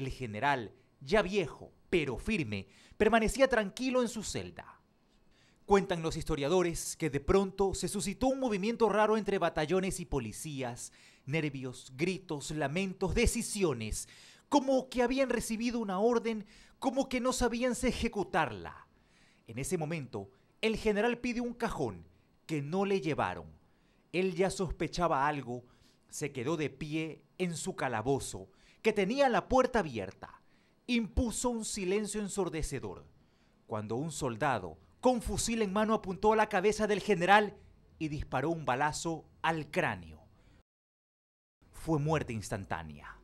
El general, ya viejo, pero firme, permanecía tranquilo en su celda. Cuentan los historiadores que de pronto se suscitó un movimiento raro entre batallones y policías, nervios, gritos, lamentos, decisiones, como que habían recibido una orden, como que no sabían ejecutarla. En ese momento, el general pide un cajón que no le llevaron. Él ya sospechaba algo, se quedó de pie en su calabozo que tenía la puerta abierta, impuso un silencio ensordecedor, cuando un soldado, con fusil en mano, apuntó a la cabeza del general y disparó un balazo al cráneo. Fue muerte instantánea.